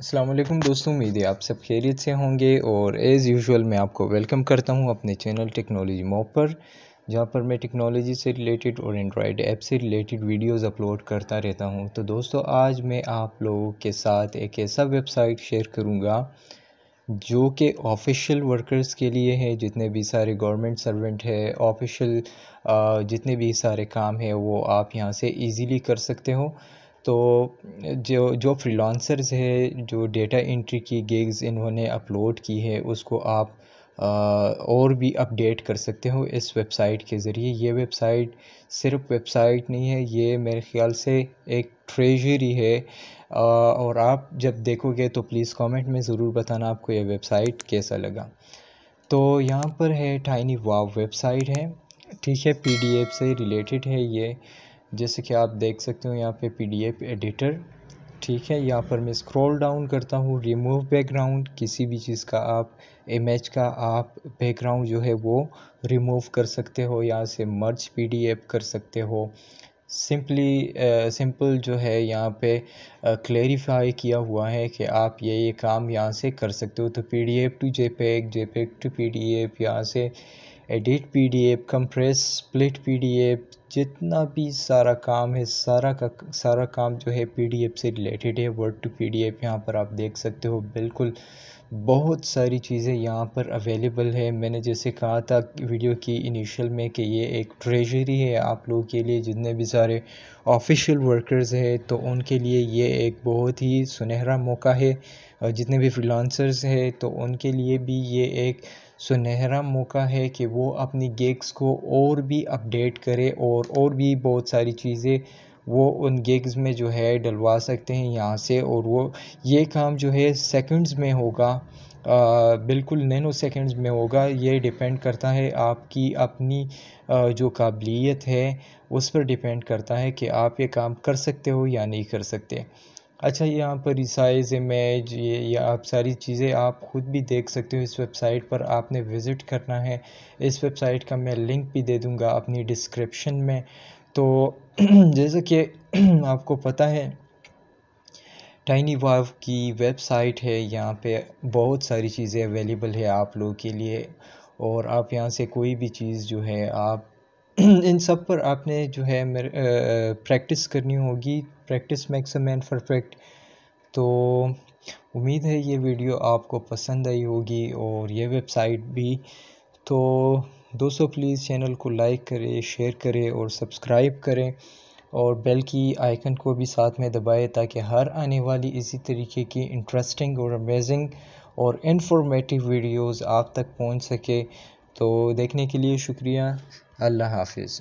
असलम दोस्तों उम्मीद है आप सब खैरियत से होंगे और एज़ यूजुअल मैं आपको वेलकम करता हूं अपने चैनल टेक्नोलॉजी मॉप पर जहां पर मैं टेक्नोलॉजी से रिलेटेड और एंड्रॉयड ऐप से रिलेटेड वीडियोस अपलोड करता रहता हूं तो दोस्तों आज मैं आप लोगों के साथ एक ऐसा वेबसाइट शेयर करूँगा जो कि ऑफिशियल वर्कर्स के लिए है जितने भी सारे गवर्नमेंट सर्वेंट है ऑफिशियल जितने भी सारे काम है वो आप यहाँ से ईज़िली कर सकते हो तो जो जो फ्रीलांसर्स है जो डेटा एंट्री की गिग्स इन्होंने अपलोड की है उसको आप आ, और भी अपडेट कर सकते हो इस वेबसाइट के ज़रिए ये वेबसाइट सिर्फ वेबसाइट नहीं है ये मेरे ख्याल से एक ट्रेजरी है आ, और आप जब देखोगे तो प्लीज़ कमेंट में ज़रूर बताना आपको ये वेबसाइट कैसा लगा तो यहाँ पर है टाइनी वाव वेबसाइट है ठीक है पी से रिलेटेड है ये जैसे कि आप देख सकते हो यहाँ पे पीडीएफ एडिटर ठीक है यहाँ पर मैं स्क्रॉल डाउन करता हूँ रिमूव बैकग्राउंड किसी भी चीज़ का आप इमेज का आप बैकग्राउंड जो है वो रिमूव कर सकते हो यहाँ से मर्ज पीडीएफ कर सकते हो सिंपली सिंपल uh, जो है यहाँ पे क्लेरिफाई uh, किया हुआ है कि आप ये ये काम यहाँ से कर सकते हो तो PDF to JPEG JPEG to PDF यहाँ से edit PDF compress split PDF जितना भी सारा काम है सारा का सारा काम जो है पीडीएफ से रिलेटेड है वर्ड टू पीडीएफ यहाँ पर आप देख सकते हो बिल्कुल बहुत सारी चीज़ें यहाँ पर अवेलेबल है मैंने जैसे कहा था वीडियो की इनिशियल में कि ये एक ट्रेजरी है आप लोगों के लिए जितने भी सारे ऑफिशियल वर्कर्स हैं तो उनके लिए ये एक बहुत ही सुनहरा मौका है और जितने भी फ्रीलांसर्स हैं तो उनके लिए भी ये एक सुनहरा मौका है कि वो अपनी गिग्स को और भी अपडेट करे और और भी बहुत सारी चीज़ें वो उन गिग्स में जो है डलवा सकते हैं यहाँ से और वो ये काम जो है सेकंड्स में होगा आ, बिल्कुल नैनो सेकंड्स में होगा ये डिपेंड करता है आपकी अपनी आ, जो काबिलियत है उस पर डिपेंड करता है कि आप ये काम कर सकते हो या नहीं कर सकते अच्छा यहाँ पर रिसाइज़ इमेज ये ये आप सारी चीज़ें आप ख़ुद भी देख सकते हो इस वेबसाइट पर आपने विज़िट करना है इस वेबसाइट का मैं लिंक भी दे दूँगा अपनी डिस्क्रिप्शन में तो जैसे कि आपको पता है टाइनी वाव की वेबसाइट है यहाँ पे बहुत सारी चीज़ें अवेलेबल है आप लोगों के लिए और आप यहाँ से कोई भी चीज़ जो है आप इन सब पर आपने जो है मेरे प्रैक्टिस करनी होगी practice makes a man perfect तो उम्मीद है ये वीडियो आपको पसंद आई होगी और ये वेबसाइट भी तो दोस्तों प्लीज़ चैनल को लाइक करें शेयर करें और सब्सक्राइब करें और बेल की आइकन को भी साथ में दबाएं ताकि हर आने वाली इसी तरीके की इंटरेस्टिंग और अमेजिंग और इन्फॉर्मेटिव वीडियोस आप तक पहुंच सके तो देखने के लिए शुक्रिया अल्लाह हाफ़िज़